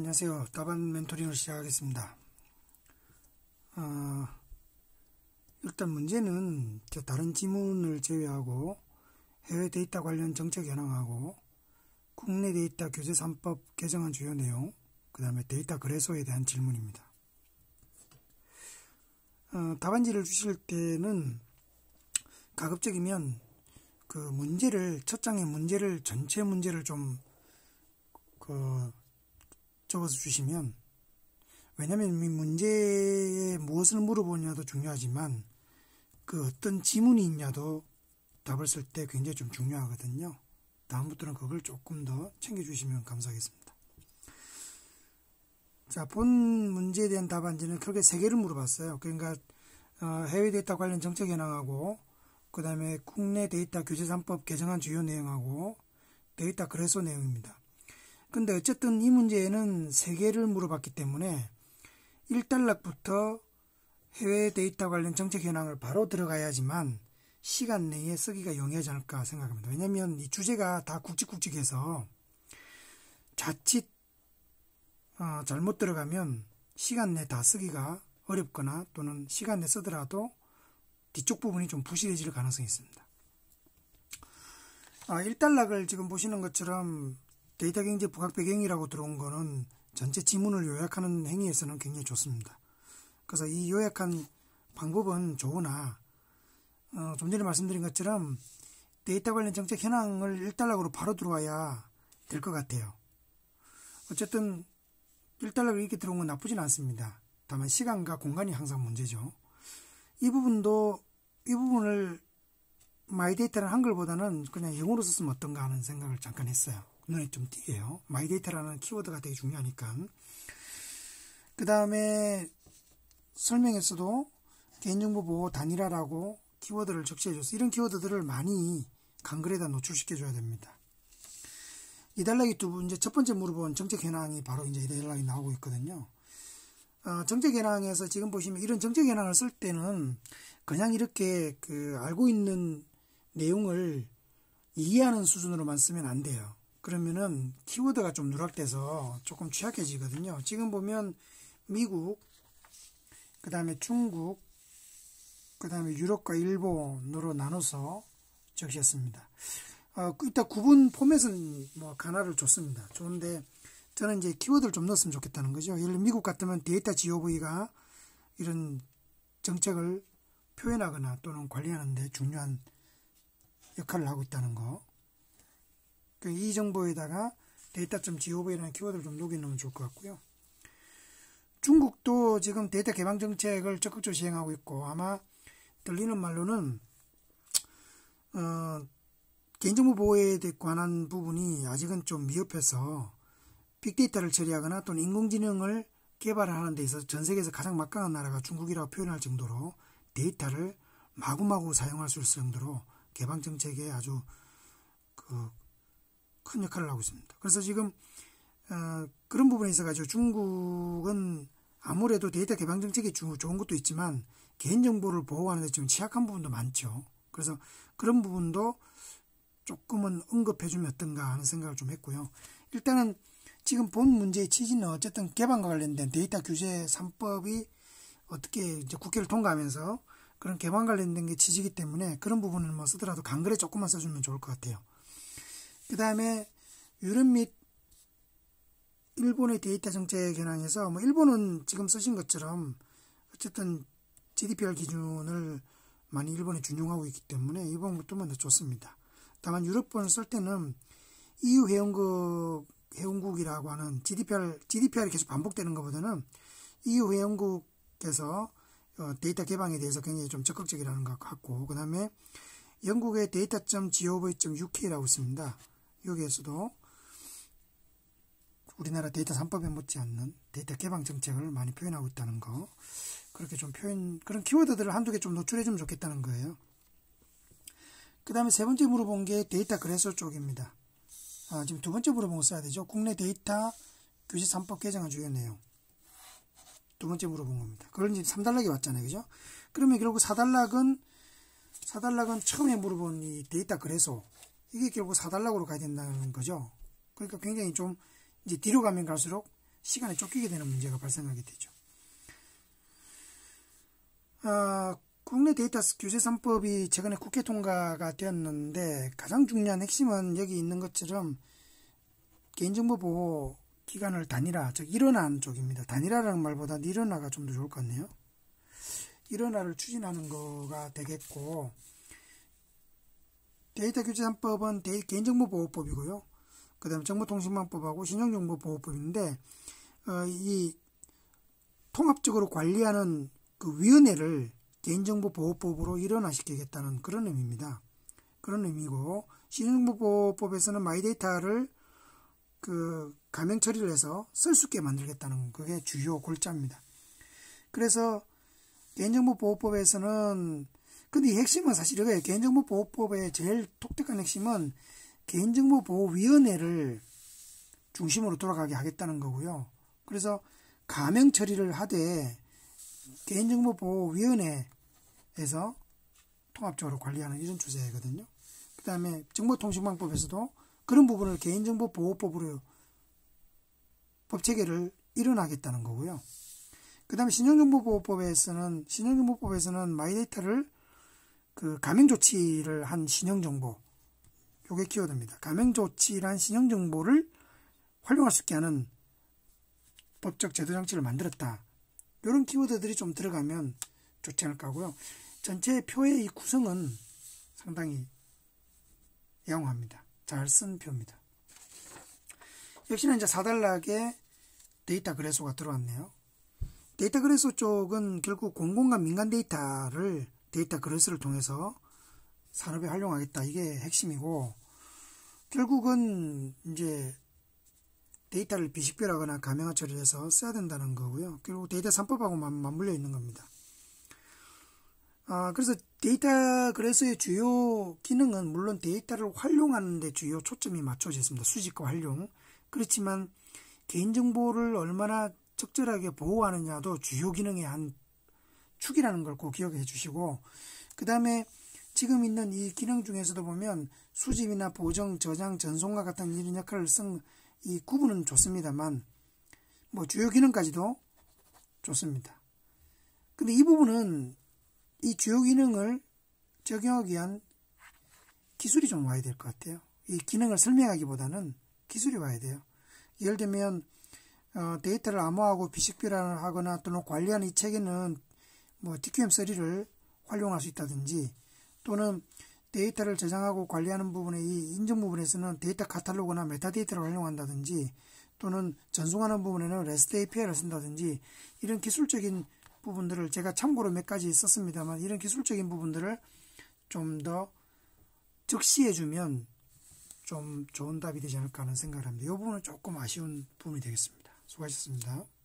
안녕하세요. 따반 멘토링을 시작하겠습니다. 어, 일단 문제는 저 다른 지문을 제외하고 해외 데이터 관련 정책 현황하고 국내 데이터 교재 3법 개정안 주요 내용, 그 다음에 데이터 거래소에 대한 질문입니다. 어, 답안지를 주실 때는 가급적이면 그 문제를 첫 장의 문제를 전체 문제를 좀그 적어서 주시면 왜냐하면 이 문제에 무엇을 물어보냐도 중요하지만 그 어떤 지문이 있냐도 답을 쓸 때 굉장히 좀 중요하거든요. 다음부터는 그걸 조금 더 챙겨주시면 감사하겠습니다. 자, 본 문제에 대한 답안지는 크게 세 개를 물어봤어요. 그러니까 어, 해외 데이터 관련 정책 현황하고 그 다음에 국내 데이터 규제 3법 개정안 주요 내용하고 데이터 그래서 내용입니다. 근데 어쨌든 이 문제는 세 개를 물어봤기 때문에 1단락부터 해외 데이터 관련 정책 현황을 바로 들어가야지만 시간 내에 쓰기가 용이하지 않을까 생각합니다. 왜냐하면 이 주제가 다 굵직굵직해서 자칫 어, 잘못 들어가면 시간 내 다 쓰기가 어렵거나 또는 시간 내 쓰더라도 뒤쪽 부분이 좀 부실해질 가능성이 있습니다. 아, 1단락을 지금 보시는 것처럼 데이터 경제 부각 배경이라고 들어온 거는 전체 지문을 요약하는 행위에서는 굉장히 좋습니다. 그래서 이 요약한 방법은 좋으나 어, 좀 전에 말씀드린 것처럼 데이터 관련 정책 현황을 1달러로 바로 들어와야 될 것 같아요. 어쨌든 1달러로 이렇게 들어온 건 나쁘진 않습니다. 다만 시간과 공간이 항상 문제죠. 이 부분도 이 부분을 마이 데이터를 한글보다는 그냥 영어로 썼으면 어떤가 하는 생각을 잠깐 했어요. 눈에 좀 띄게요. 마이데이터라는 키워드가 되게 중요하니까. 그 다음에 설명에서도 개인정보 보호 단일화라고 키워드를 적시해줘서 이런 키워드들을 많이 강글에다 노출시켜줘야 됩니다. 이달락이 두부 이첫 번째 물어본 정책 현황이 바로 이제 이달락이 나오고 있거든요. 어, 정책 현황에서 지금 보시면 이런 정책 현황을 쓸 때는 그냥 이렇게 그 알고 있는 내용을 이해하는 수준으로만 쓰면 안 돼요. 그러면은 키워드가 좀 누락돼서 조금 취약해지거든요. 지금 보면 미국, 그 다음에 중국, 그 다음에 유럽과 일본으로 나눠서 적셨습니다. 어, 일단 구분 포맷은 뭐 가나를 줬습니다. 좋은데 저는 이제 키워드를 좀 넣었으면 좋겠다는 거죠. 예를 들어 미국 같으면 데이터 GOV가 이런 정책을 표현하거나 또는 관리하는데 중요한 역할을 하고 있다는 거. 그 이 정보에다가 데이터.gov이라는 키워드를 좀 녹여놓으면 좋을 것 같고요. 중국도 지금 데이터 개방 정책을 적극적으로 시행하고 있고 아마 들리는 말로는 어, 개인정보 보호에 관한 부분이 아직은 좀 미흡해서 빅데이터를 처리하거나 또는 인공지능을 개발하는 데 있어서 전 세계에서 가장 막강한 나라가 중국이라고 표현할 정도로 데이터를 마구마구 사용할 수 있을 정도로 개방 정책에 아주 그큰 역할을 하고 있습니다. 그래서 지금 어, 그런 부분에 있어가지고 중국은 아무래도 데이터 개방 정책이 좋은 것도 있지만 개인정보를 보호하는 데 지금 취약한 부분도 많죠. 그래서 그런 부분도 조금은 언급해주면 어떤가 하는 생각을 좀 했고요. 일단은 지금 본 문제의 취지는 어쨌든 개방과 관련된 데이터 규제 3법이 어떻게 이제 국회를 통과하면서 그런 개방 관련된 게 취지이기 때문에 그런 부분을뭐 쓰더라도 간글에 조금만 써주면 좋을 것 같아요. 그 다음에 유럽 및 일본의 데이터 정책 현황에서 뭐 일본은 지금 쓰신 것처럼 어쨌든 GDPR 기준을 많이 일본에 준용하고 있기 때문에 일본 것도만 더 좋습니다. 다만 유럽본을 쓸 때는 EU 회원국 회원국이라고 하는 GDPR GDPR이 계속 반복되는 것보다는 EU 회원국에서 어, 데이터 개방에 대해서 굉장히 좀 적극적이라는 것 같고 그 다음에 영국의 데이터.gov.uk라고 있습니다. 여기에서도 우리나라 데이터 3법에 못지않는 데이터 개방 정책을 많이 표현하고 있다는 거 그렇게 좀 표현 그런 키워드들을 한두 개 좀 노출해 주면 좋겠다는 거예요 그 다음에 세 번째 물어본 게 데이터 그래서 쪽입니다 아, 지금 두 번째 물어본 거 써야 되죠 국내 데이터 규제 3법 개정한 주요 내용 두 번째 물어본 겁니다 그걸 이제 3단락이 왔잖아요 그죠 그러면 결국 4단락은 4단락은 처음에 물어본 이 데이터 그래서 이게 결국 사달라고로 가야 된다는 거죠. 그러니까 굉장히 좀 이제 뒤로 가면 갈수록 시간에 쫓기게 되는 문제가 발생하게 되죠. 아, 국내 데이터 규제 3법이 최근에 국회 통과가 되었는데 가장 중요한 핵심은 여기 있는 것처럼 개인정보 보호 기간을 단일화, 즉 일어난 쪽입니다. 단일화라는 말보다 일어나가 좀 더 좋을 것 같네요. 일어나를 추진하는 거가 되겠고 데이터 규제 3법은 개인정보보호법이고요. 그 다음에 정보통신망법하고 신용정보보호법인데 어, 이 통합적으로 관리하는 그 위원회를 개인정보보호법으로 일원화시키겠다는 그런 의미입니다. 그런 의미고 신용정보보호법에서는 마이데이터를 그 가명 처리를 해서 쓸 수 있게 만들겠다는 그게 주요 골자입니다. 그래서 개인정보보호법에서는 근데 이 핵심은 사실 이거예요. 개인정보보호법의 제일 독특한 핵심은 개인정보보호위원회를 중심으로 돌아가게 하겠다는 거고요. 그래서 가명 처리를 하되 개인정보보호위원회에서 통합적으로 관리하는 이런 주제거든요. 그 다음에 정보통신망법에서도 그런 부분을 개인정보보호법으로 법체계를 일어나겠다는 거고요. 그 다음에 신용정보보호법에서는 신용정보법에서는 마이데이터를 그 감행 조치를 한 신형 정보 요게 키워드입니다. 감행 조치란 신형 정보를 활용할 수 있게 하는 법적 제도 장치를 만들었다. 이런 키워드들이 좀 들어가면 좋지 않을까 하고요. 전체 표의 이 구성은 상당히 영합니다잘 쓴 표입니다. 역시나 이제 4단락에 데이터 그래소가 들어왔네요. 데이터 그래소 쪽은 결국 공공과 민간 데이터를 데이터 그런스를 통해서 산업에 활용하겠다. 이게 핵심이고 결국은 이제 데이터를 비식별하거나 가명화 처리해서 써야 된다는 거고요. 그리고 데이터 산법하고 맞물려 있는 겁니다. 아, 그래서 데이터 그래서의 주요 기능은 물론 데이터를 활용하는 데 주요 초점이 맞춰져 있습니다. 수집과 활용. 그렇지만 개인정보를 얼마나 적절하게 보호하느냐도 주요 기능의 한 축이라는 걸 꼭 기억해 주시고 그 다음에 지금 있는 이 기능 중에서도 보면 수집이나 보정, 저장, 전송과 같은 이런 역할을 쓴 이 구분은 좋습니다만 뭐 주요 기능까지도 좋습니다. 근데 이 부분은 이 주요 기능을 적용하기 위한 기술이 좀 와야 될 것 같아요. 이 기능을 설명하기보다는 기술이 와야 돼요. 예를 들면 어, 데이터를 암호하고 비식별화하거나 또는 관리하는 이 체계는 뭐 TQM3를 활용할 수 있다든지 또는 데이터를 저장하고 관리하는 부분의 이 인증 부분에서는 데이터 카탈로그나 메타데이터를 활용한다든지 또는 전송하는 부분에는 REST API를 쓴다든지 이런 기술적인 부분들을 제가 참고로 몇 가지 썼습니다만 이런 기술적인 부분들을 좀 더즉시해주면좀 좋은 답이 되지 않을까 하는 생각을 합니다. 이 부분은 조금 아쉬운 부분이 되겠습니다. 수고하셨습니다.